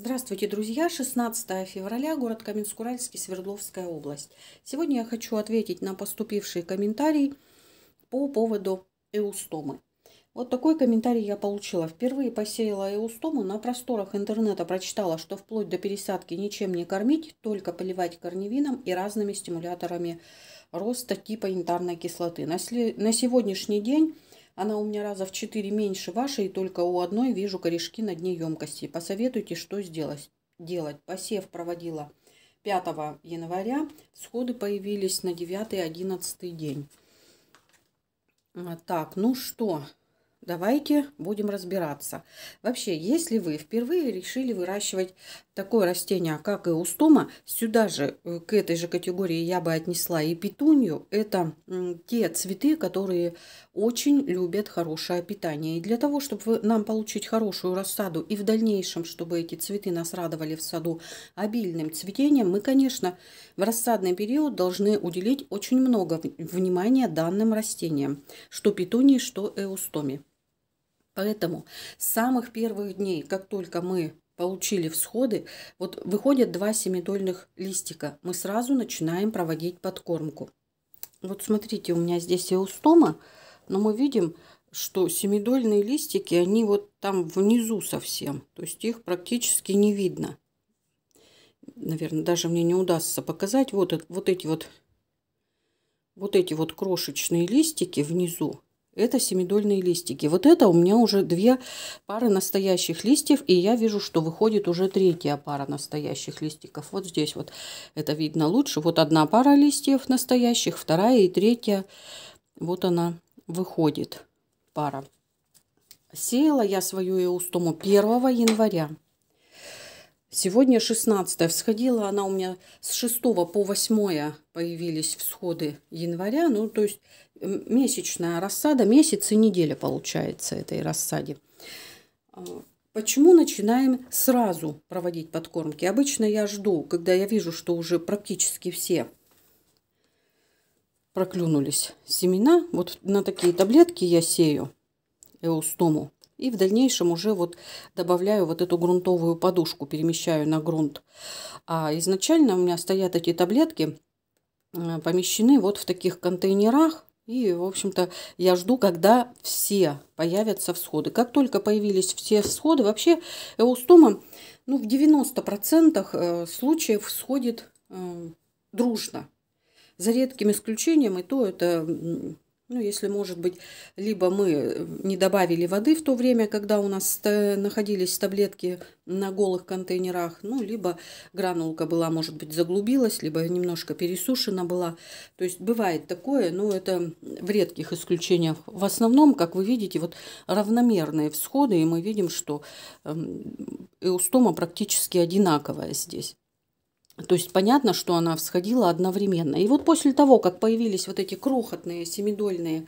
Здравствуйте, друзья! 16 февраля, город Каменск-Уральский, Свердловская область. Сегодня я хочу ответить на поступивший комментарий по поводу эустомы. Вот такой комментарий я получила. Впервые посеяла эустому, на просторах интернета прочитала, что вплоть до пересадки ничем не кормить, только поливать корневином и разными стимуляторами роста типа янтарной кислоты. На, на сегодняшний день она у меня раза в четыре меньше вашей, и только у одной вижу корешки на дне емкости. Посоветуйте, что сделать. делать. Посев проводила 5 января, сходы появились на 9-11 день. А, так, ну что, Давайте будем разбираться. Вообще, если вы впервые решили выращивать такое растение, как и устома, сюда же, э, к этой же категории я бы отнесла и петунью. Это те цветы, которые очень любят хорошее питание. И для того, чтобы нам получить хорошую рассаду и в дальнейшем, чтобы эти цветы нас радовали в саду обильным цветением, мы, конечно, в рассадный период должны уделить очень много внимания данным растениям, что петунии, что эустоме. Поэтому с самых первых дней, как только мы получили всходы, вот выходят два семидольных листика, мы сразу начинаем проводить подкормку. Вот смотрите, у меня здесь эустома, но мы видим, что семидольные листики, они вот там внизу совсем, то есть их практически не видно. Наверное, даже мне не удастся показать. Вот, вот эти вот вот эти вот крошечные листики внизу, это семидольные листики. Вот это у меня уже две пары настоящих листьев. И я вижу, что выходит уже третья пара настоящих листиков. Вот здесь вот это видно лучше. Вот одна пара листьев настоящих, вторая и третья. Вот она выходит пара. Сеяла я свою эустому 1 января. Сегодня 16 всходила она у меня с 6 по 8 появились всходы января. Ну, то есть месячная рассада, месяц и неделя получается этой рассаде. А, почему начинаем сразу проводить подкормки? Обычно я жду, когда я вижу, что уже практически все проклюнулись семена. Вот на такие таблетки я сею эустому и в дальнейшем уже вот добавляю вот эту грунтовую подушку, перемещаю на грунт. А изначально у меня стоят эти таблетки, э, помещены вот в таких контейнерах. И, в общем-то, я жду, когда все появятся всходы. Как только появились все всходы, вообще эустома ну, в 90% э, случаев всходит э, дружно. За редким исключением, и то это ну, если, может быть, либо мы э, не добавили воды в то время, когда у нас находились таблетки на голых контейнерах, ну, либо гранулка была, может быть, заглубилась, либо немножко пересушена была. То есть бывает такое, но это в редких исключениях. В основном, как вы видите, вот равномерные всходы, и мы видим, что эустома эм, практически одинаковая здесь. То есть понятно, что она всходила одновременно. И вот после того, как появились вот эти крохотные семидольные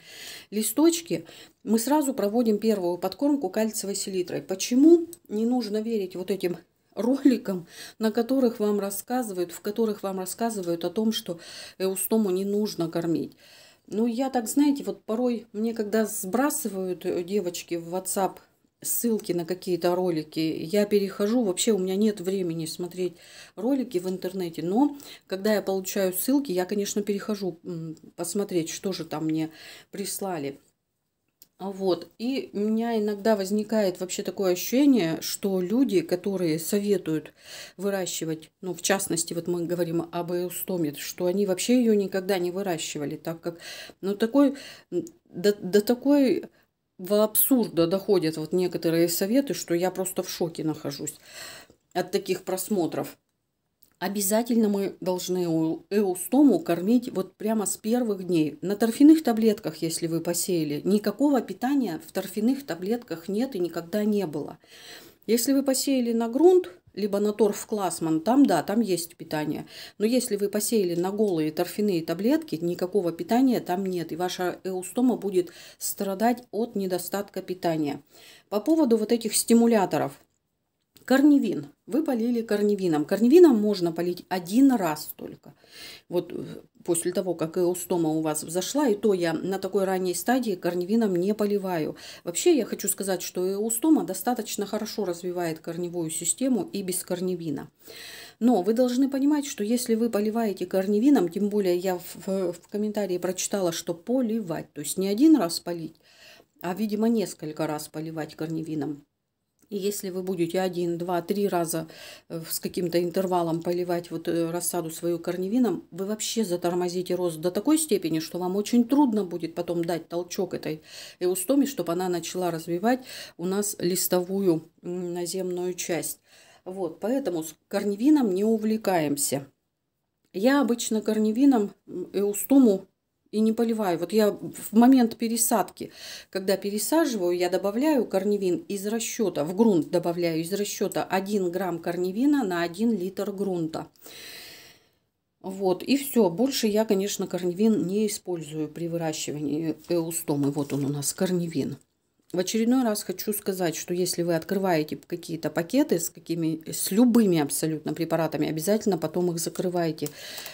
листочки, мы сразу проводим первую подкормку кальциевой селитрой. Почему не нужно верить вот этим роликам, на которых вам рассказывают, в которых вам рассказывают о том, что эустому не нужно кормить. Ну, я так, знаете, вот порой мне, когда сбрасывают девочки в WhatsApp ссылки на какие-то ролики. Я перехожу, вообще у меня нет времени смотреть ролики в интернете, но когда я получаю ссылки, я, конечно, перехожу посмотреть, что же там мне прислали. Вот, и у меня иногда возникает вообще такое ощущение, что люди, которые советуют выращивать, ну, в частности, вот мы говорим об эустоме, что они вообще ее никогда не выращивали, так как, ну, такой, до, до такой в абсурда доходят вот некоторые советы, что я просто в шоке нахожусь от таких просмотров. Обязательно мы должны эустому кормить вот прямо с первых дней. На торфяных таблетках, если вы посеяли, никакого питания в торфяных таблетках нет и никогда не было. Если вы посеяли на грунт, либо на торф классман, там да, там есть питание. Но если вы посеяли на голые торфяные таблетки, никакого питания там нет, и ваша эустома будет страдать от недостатка питания. По поводу вот этих стимуляторов – Корневин. Вы полили корневином. Корневином можно полить один раз только. Вот э, после того, как эустома у вас взошла, и то я на такой ранней стадии корневином не поливаю. Вообще я хочу сказать, что эустома достаточно хорошо развивает корневую систему и без корневина. Но вы должны понимать, что если вы поливаете корневином, тем более я в, в комментарии прочитала, что поливать, то есть не один раз полить, а, видимо, несколько раз поливать корневином, и если вы будете один, два, три раза э, с каким-то интервалом поливать вот э, рассаду свою корневином, вы вообще затормозите рост до такой степени, что вам очень трудно будет потом дать толчок этой эустоме, чтобы она начала развивать у нас листовую наземную часть. Вот, поэтому с корневином не увлекаемся. Я обычно корневином эустому и не поливаю. Вот я в момент пересадки, когда пересаживаю, я добавляю корневин из расчета, в грунт добавляю из расчета 1 грамм корневина на 1 литр грунта. Вот, и все. Больше я, конечно, корневин не использую при выращивании эустомы. Вот он у нас, корневин. В очередной раз хочу сказать, что если вы открываете какие-то пакеты с, какими, с любыми абсолютно препаратами, обязательно потом их закрывайте,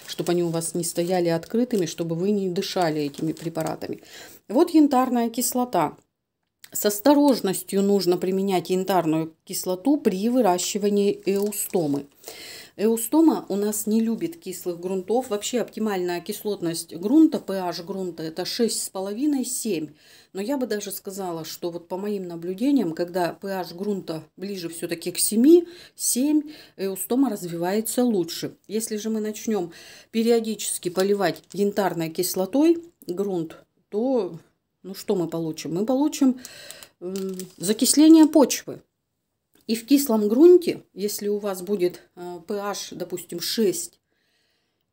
чтобы они у вас не стояли открытыми, чтобы вы не дышали этими препаратами. Вот янтарная кислота. С осторожностью нужно применять янтарную кислоту при выращивании эустомы. Эустома у нас не любит кислых грунтов. Вообще оптимальная кислотность грунта, pH грунта, это 6,5-7. Но я бы даже сказала, что вот по моим наблюдениям, когда pH грунта ближе все-таки к 7, 7, эустома развивается лучше. Если же мы начнем периодически поливать янтарной кислотой грунт, то ну что мы получим? Мы получим закисление почвы. И в кислом грунте, если у вас будет pH, э, допустим, 6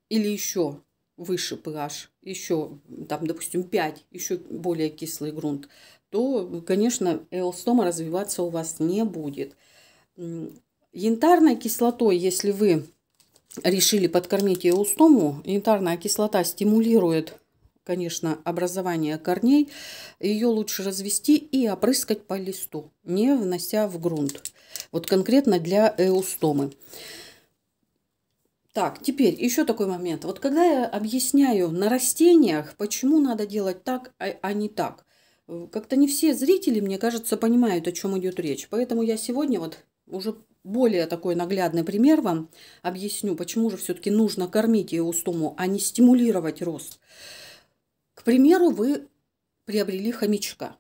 или еще выше pH, еще, там, допустим, 5, еще более кислый грунт, то, конечно, эолстома развиваться у вас не будет. Янтарной кислотой, если вы решили подкормить эустому, янтарная кислота стимулирует, конечно, образование корней. Ее лучше развести и опрыскать по листу, не внося в грунт. Вот конкретно для эустомы. Так, теперь еще такой момент. Вот когда я объясняю на растениях, почему надо делать так, а, а не так, как-то не все зрители, мне кажется, понимают, о чем идет речь. Поэтому я сегодня вот уже более такой наглядный пример вам объясню, почему же все-таки нужно кормить эустому, а не стимулировать рост. К примеру, вы приобрели хомячка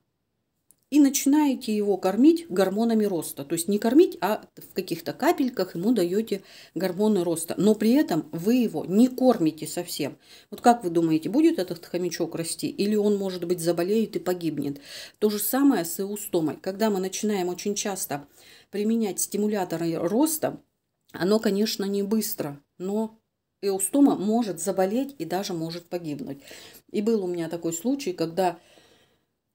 и начинаете его кормить гормонами роста. То есть не кормить, а в каких-то капельках ему даете гормоны роста. Но при этом вы его не кормите совсем. Вот как вы думаете, будет этот хомячок расти? Или он, может быть, заболеет и погибнет? То же самое с эустомой. Когда мы начинаем очень часто применять стимуляторы роста, оно, конечно, не быстро, но эустома может заболеть и даже может погибнуть. И был у меня такой случай, когда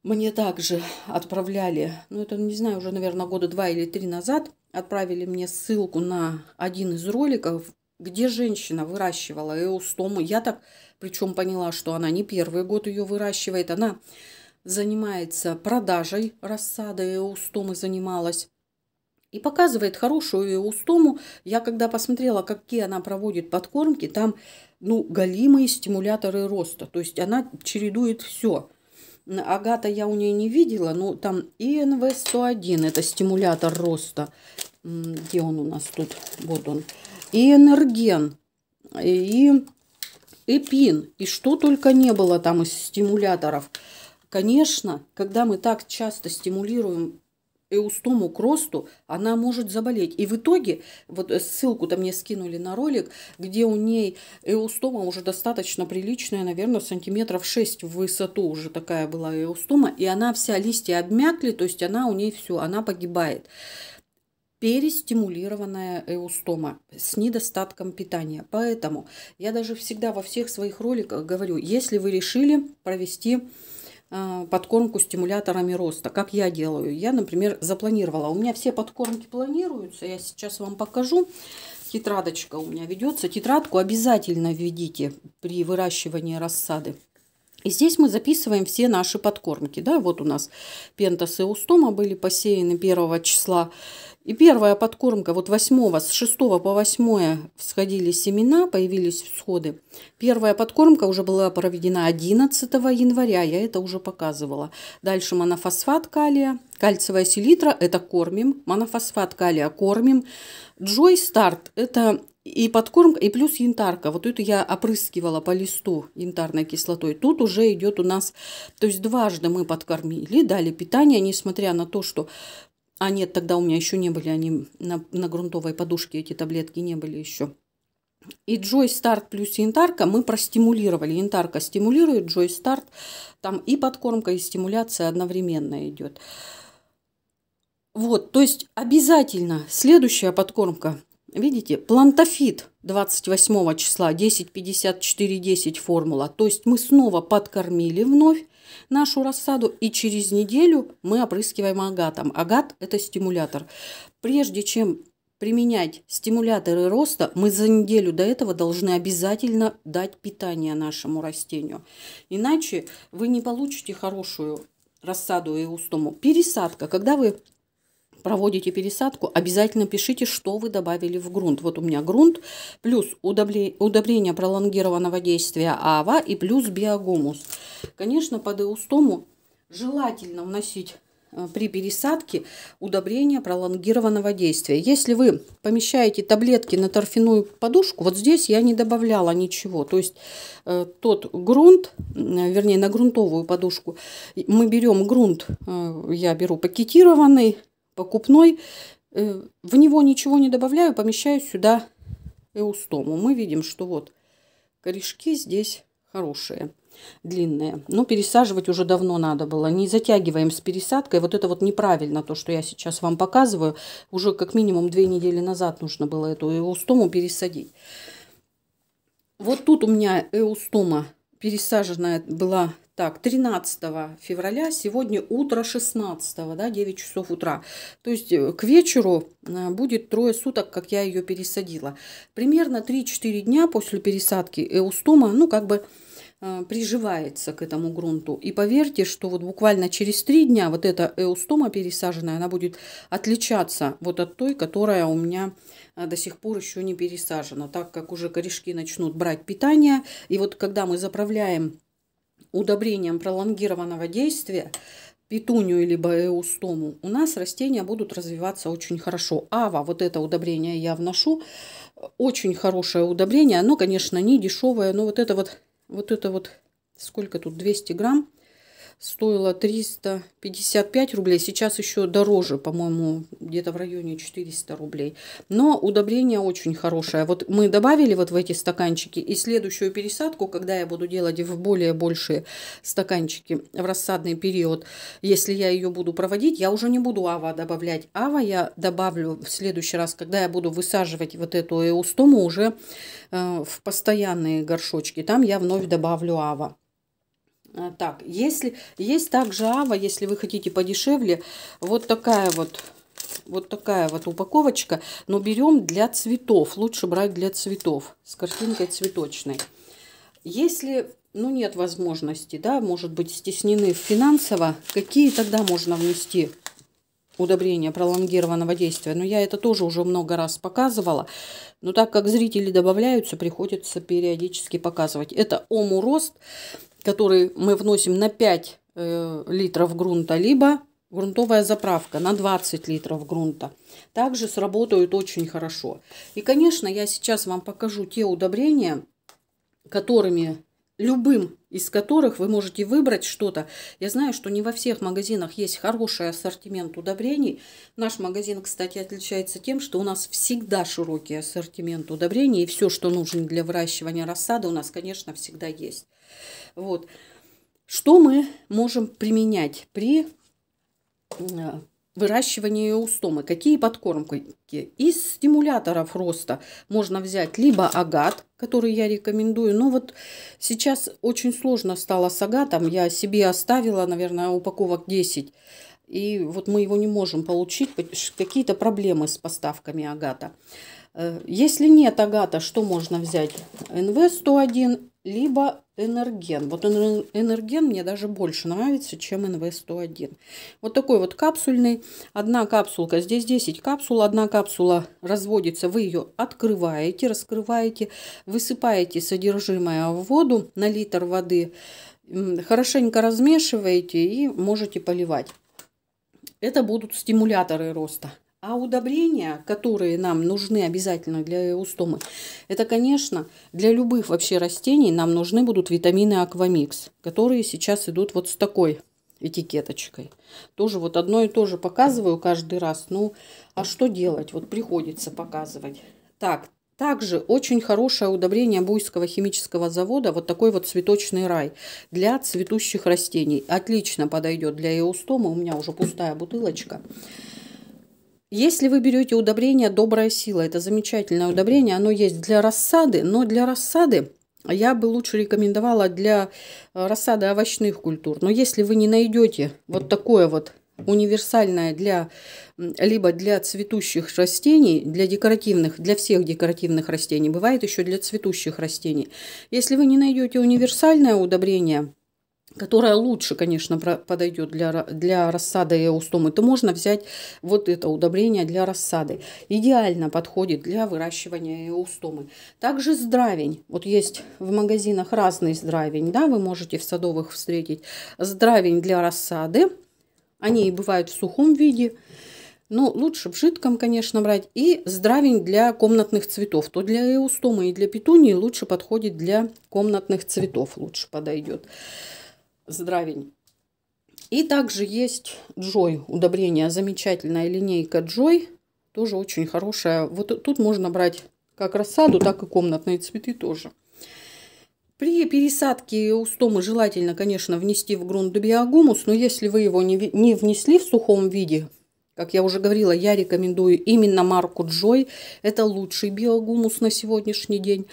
мне также отправляли, ну это, не знаю, уже, наверное, года два или три назад, отправили мне ссылку на один из роликов, где женщина выращивала эустому. Я так, причем поняла, что она не первый год ее выращивает, она занимается продажей рассады эустомы занималась. И показывает хорошую эустому. Я когда посмотрела, какие она проводит подкормки, там ну, галимые стимуляторы роста. То есть она чередует все. Агата я у нее не видела, но там ИНВ-101, это стимулятор роста. Где он у нас тут? Вот он. И энерген, и эпин, и что только не было там из стимуляторов. Конечно, когда мы так часто стимулируем эустому к росту, она может заболеть. И в итоге, вот э, ссылку-то мне скинули на ролик, где у ней эустома уже достаточно приличная, наверное, сантиметров 6 в высоту уже такая была эустома, и она вся листья обмякли, то есть она у ней все, она погибает. Перестимулированная эустома с недостатком питания. Поэтому я даже всегда во всех своих роликах говорю, если вы решили провести а, подкормку стимуляторами роста. Как я делаю? Я, например, запланировала. У меня все подкормки планируются. Я сейчас вам покажу. Тетрадочка у меня ведется. Тетрадку обязательно введите при выращивании рассады. И здесь мы записываем все наши подкормки. Да, вот у нас пентас и устома были посеяны 1 числа. И первая подкормка, вот 8, с 6 по 8 всходили семена, появились всходы. Первая подкормка уже была проведена 11 января, я это уже показывала. Дальше монофосфат калия, кальциевая селитра, это кормим, монофосфат калия кормим. Джой старт, это и подкормка, и плюс янтарка. Вот эту я опрыскивала по листу янтарной кислотой. Тут уже идет у нас, то есть дважды мы подкормили, дали питание, несмотря на то, что а нет, тогда у меня еще не были они на, на грунтовой подушке, эти таблетки не были еще. И Джой Старт плюс Янтарка мы простимулировали. Янтарка стимулирует, Джой Старт. Там и подкормка, и стимуляция одновременно идет. Вот, то есть обязательно следующая подкормка Видите, плантофит 28 числа 10-54-10 формула. То есть мы снова подкормили вновь нашу рассаду и через неделю мы опрыскиваем агатом. Агат – это стимулятор. Прежде чем применять стимуляторы роста, мы за неделю до этого должны обязательно дать питание нашему растению. Иначе вы не получите хорошую рассаду и устому. Пересадка. Когда вы проводите пересадку, обязательно пишите, что вы добавили в грунт. Вот у меня грунт, плюс удобрение пролонгированного действия АВА и плюс биогумус. Конечно, по деустому желательно вносить э, при пересадке удобрения пролонгированного действия. Если вы помещаете таблетки на торфяную подушку, вот здесь я не добавляла ничего. То есть э, тот грунт, вернее на грунтовую подушку, мы берем грунт, э, я беру пакетированный, покупной. Э, в него ничего не добавляю, помещаю сюда эустому. Мы видим, что вот корешки здесь хорошие, длинные. Но пересаживать уже давно надо было. Не затягиваем с пересадкой. Вот это вот неправильно, то, что я сейчас вам показываю. Уже как минимум две недели назад нужно было эту эустому пересадить. Вот тут у меня эустома пересаженная была так, 13 февраля, сегодня утро 16, да, 9 часов утра. То есть э, к вечеру э, будет трое суток, как я ее пересадила. Примерно 3-4 дня после пересадки эустома, ну, как бы э, приживается к этому грунту. И поверьте, что вот буквально через три дня вот эта эустома пересаженная, она будет отличаться вот от той, которая у меня до сих пор еще не пересажена, так как уже корешки начнут брать питание. И вот когда мы заправляем удобрением пролонгированного действия, петунию либо эустому, у нас растения будут развиваться очень хорошо. Ава, вот это удобрение я вношу, очень хорошее удобрение. Оно, конечно, не дешевое, но вот это вот, вот это вот, сколько тут, 200 грамм, стоила 355 рублей. Сейчас еще дороже, по-моему, где-то в районе 400 рублей. Но удобрение очень хорошее. Вот мы добавили вот в эти стаканчики. И следующую пересадку, когда я буду делать в более большие стаканчики в рассадный период, если я ее буду проводить, я уже не буду ава добавлять. Ава я добавлю в следующий раз, когда я буду высаживать вот эту эустому уже э, в постоянные горшочки. Там я вновь добавлю ава. А, так, если есть также Ава, если вы хотите подешевле, вот такая вот вот такая вот упаковочка, но берем для цветов, лучше брать для цветов, с картинкой цветочной. Если, ну, нет возможности, да, может быть, стеснены финансово, какие тогда можно внести удобрения пролонгированного действия? Но ну, я это тоже уже много раз показывала, но так как зрители добавляются, приходится периодически показывать. Это омурост, рост который мы вносим на 5 э, литров грунта, либо грунтовая заправка на 20 литров грунта. Также сработают очень хорошо. И, конечно, я сейчас вам покажу те удобрения, которыми любым из которых вы можете выбрать что-то. Я знаю, что не во всех магазинах есть хороший ассортимент удобрений. Наш магазин, кстати, отличается тем, что у нас всегда широкий ассортимент удобрений, и все, что нужно для выращивания рассады, у нас, конечно, всегда есть. Вот. Что мы можем применять при э, выращивания устомы Какие подкормки? Из стимуляторов роста можно взять либо агат, который я рекомендую. Но вот сейчас очень сложно стало с агатом. Я себе оставила, наверное, упаковок 10. И вот мы его не можем получить. Какие-то проблемы с поставками агата. Э, если нет агата, что можно взять? НВ-101 либо Энерген. Вот Энерген мне даже больше нравится, чем НВ-101. Вот такой вот капсульный. Одна капсулка, здесь 10 капсул. Одна капсула разводится, вы ее открываете, раскрываете, высыпаете содержимое в воду на литр воды, хорошенько размешиваете и можете поливать. Это будут стимуляторы роста. А удобрения, которые нам нужны обязательно для эустомы, это, конечно, для любых вообще растений нам нужны будут витамины Аквамикс, которые сейчас идут вот с такой этикеточкой. Тоже вот одно и то же показываю каждый раз. Ну, а что делать? Вот приходится показывать. Так, также очень хорошее удобрение Буйского химического завода, вот такой вот цветочный рай для цветущих растений. Отлично подойдет для эустома, у меня уже пустая бутылочка. Если вы берете удобрение «Добрая сила», это замечательное удобрение, оно есть для рассады, но для рассады я бы лучше рекомендовала для э, рассады овощных культур. Но если вы не найдете вот такое вот универсальное для либо для цветущих растений, для декоративных, для всех декоративных растений, бывает еще для цветущих растений. Если вы не найдете универсальное удобрение, которая лучше, конечно, подойдет для, для рассады и устомы, то можно взять вот это удобрение для рассады. Идеально подходит для выращивания и эустомы. Также здравень. Вот есть в магазинах разный здравень, да, вы можете в садовых встретить. Здравень для рассады. Они бывают в сухом виде. Но лучше в жидком, конечно, брать. И здравень для комнатных цветов. То для эустомы и для петунии лучше подходит для комнатных цветов. Лучше подойдет здравень. И также есть Джой удобрение. Замечательная линейка Джой. Тоже очень хорошая. Вот тут можно брать как рассаду, так и комнатные цветы тоже. При пересадке устомы желательно, конечно, внести в грунт биогумус, но если вы его не, внесли в сухом виде, как я уже говорила, я рекомендую именно марку Джой. Это лучший биогумус на сегодняшний день.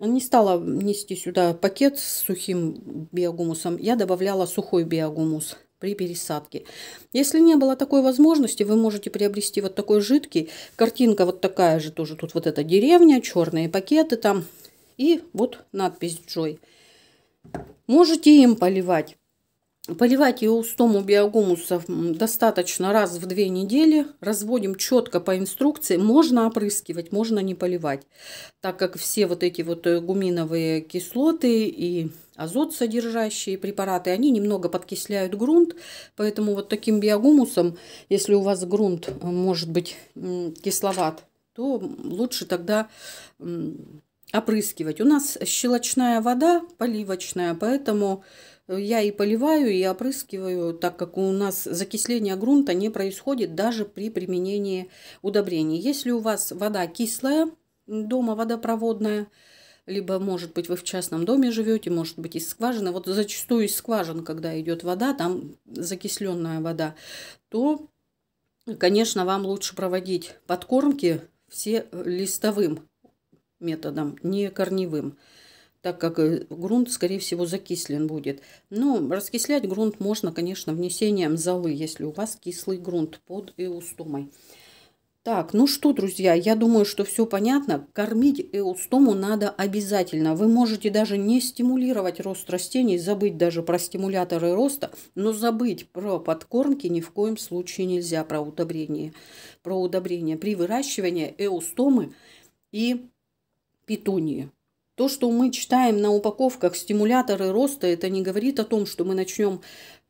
Не стала нести сюда пакет с сухим биогумусом. Я добавляла сухой биогумус при пересадке. Если не было такой возможности, вы можете приобрести вот такой жидкий. Картинка вот такая же тоже. Тут вот эта деревня, черные пакеты там. И вот надпись "joy". Можете им поливать. Поливать еустому биогумуса достаточно раз в две недели. Разводим четко по инструкции. Можно опрыскивать, можно не поливать. Так как все вот эти вот э, гуминовые кислоты и азот содержащие препараты, они немного подкисляют грунт. Поэтому вот таким биогумусом, если у вас грунт э, может быть кисловат, то лучше тогда опрыскивать. У нас щелочная вода поливочная, поэтому я и поливаю, и опрыскиваю, так как у нас закисление грунта не происходит даже при применении удобрений. Если у вас вода кислая, дома водопроводная, либо, может быть, вы в частном доме живете, может быть, из скважины. Вот зачастую из скважин, когда идет вода, там закисленная вода, то, конечно, вам лучше проводить подкормки все листовым методом, не корневым так как э, грунт, скорее всего, закислен будет. Но раскислять грунт можно, конечно, внесением золы, если у вас кислый грунт под эустомой. Так, ну что, друзья, я думаю, что все понятно. Кормить эустому надо обязательно. Вы можете даже не стимулировать рост растений, забыть даже про стимуляторы роста, но забыть про подкормки ни в коем случае нельзя, про удобрение. Про удобрение при выращивании эустомы и петунии. То, что мы читаем на упаковках стимуляторы роста, это не говорит о том, что мы начнем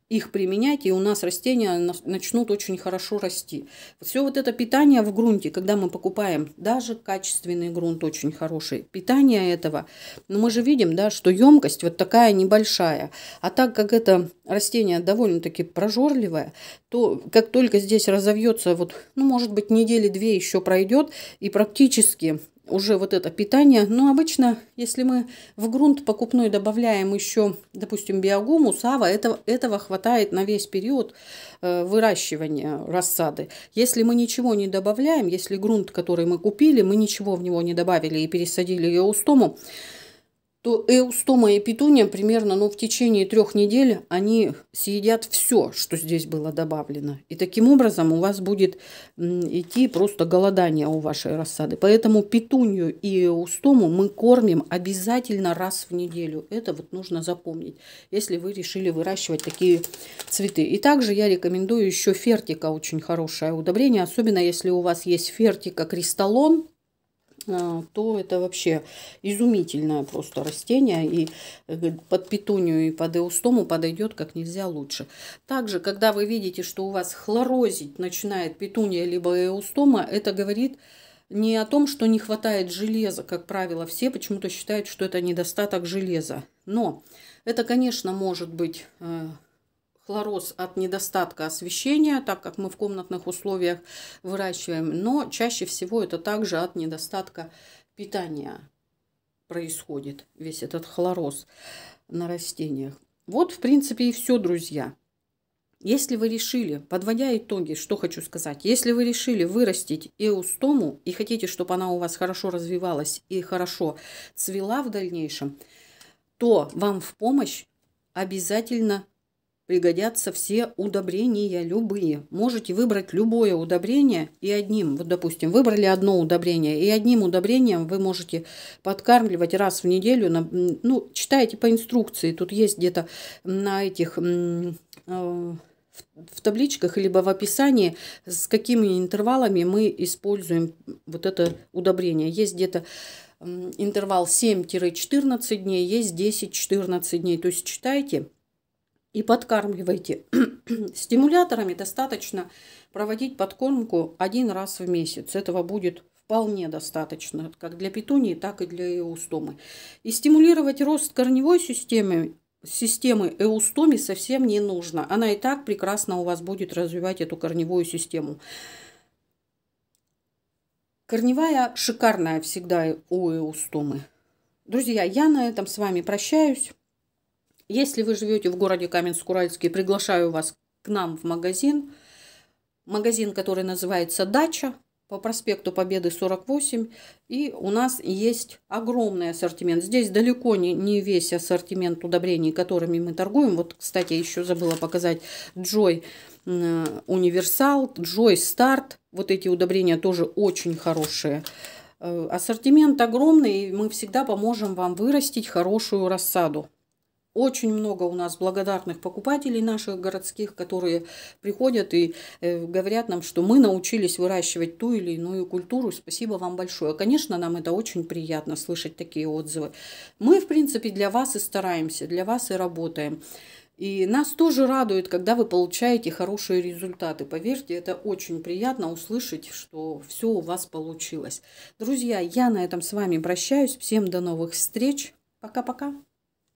их применять, и у нас растения начнут очень хорошо расти. Все вот это питание в грунте, когда мы покупаем, даже качественный грунт очень хороший, питание этого, но ну, мы же видим, да, что емкость вот такая небольшая. А так как это растение довольно-таки прожорливое, то как только здесь разовьется, вот, ну, может быть, недели две еще пройдет, и практически уже вот это питание. Но обычно, если мы в грунт покупной добавляем еще, допустим, биогуму, сава, этого, этого хватает на весь период э, выращивания рассады. Если мы ничего не добавляем, если грунт, который мы купили, мы ничего в него не добавили и пересадили ее устому, стому, то эустома и петуния примерно ну, в течение трех недель они съедят все, что здесь было добавлено. И таким образом у вас будет идти просто голодание у вашей рассады. Поэтому петунью и эустому мы кормим обязательно раз в неделю. Это вот нужно запомнить, если вы решили выращивать такие цветы. И также я рекомендую еще фертика, очень хорошее удобрение, особенно если у вас есть фертика кристаллон, то это вообще изумительное просто растение. И э, под петунию и под эустому подойдет как нельзя лучше. Также, когда вы видите, что у вас хлорозить начинает петуния либо эустома, это говорит не о том, что не хватает железа, как правило, все почему-то считают, что это недостаток железа. Но это, конечно, может быть э, хлороз от недостатка освещения, так как мы в комнатных условиях выращиваем, но чаще всего это также от недостатка питания происходит весь этот хлороз на растениях. Вот, в принципе, и все, друзья. Если вы решили, подводя итоги, что хочу сказать, если вы решили вырастить эустому и хотите, чтобы она у вас хорошо развивалась и хорошо цвела в дальнейшем, то вам в помощь обязательно пригодятся все удобрения любые. Можете выбрать любое удобрение и одним, вот допустим, выбрали одно удобрение, и одним удобрением вы можете подкармливать раз в неделю, на, ну, читайте по инструкции, тут есть где-то на этих... Э, в табличках либо в описании, с какими интервалами мы используем вот это удобрение. Есть где-то интервал 7-14 дней, есть 10-14 дней. То есть читайте, и подкармливайте. Стимуляторами достаточно проводить подкормку один раз в месяц. Этого будет вполне достаточно, как для петунии, так и для эустомы. И стимулировать рост корневой системы, системы эустоми совсем не нужно. Она и так прекрасно у вас будет развивать эту корневую систему. Корневая шикарная всегда у эустомы. Друзья, я на этом с вами прощаюсь. Если вы живете в городе Каменск-Уральский, приглашаю вас к нам в магазин. Магазин, который называется «Дача» по проспекту Победы 48. И у нас есть огромный ассортимент. Здесь далеко не, не весь ассортимент удобрений, которыми мы торгуем. Вот, кстати, еще забыла показать Джой э, Универсал, Джой Старт. Вот эти удобрения тоже очень хорошие. Э, ассортимент огромный, и мы всегда поможем вам вырастить хорошую рассаду. Очень много у нас благодарных покупателей наших городских, которые приходят и э, говорят нам, что мы научились выращивать ту или иную культуру. Спасибо вам большое. Конечно, нам это очень приятно слышать такие отзывы. Мы, в принципе, для вас и стараемся, для вас и работаем. И нас тоже радует, когда вы получаете хорошие результаты. Поверьте, это очень приятно услышать, что все у вас получилось. Друзья, я на этом с вами прощаюсь. Всем до новых встреч. Пока-пока.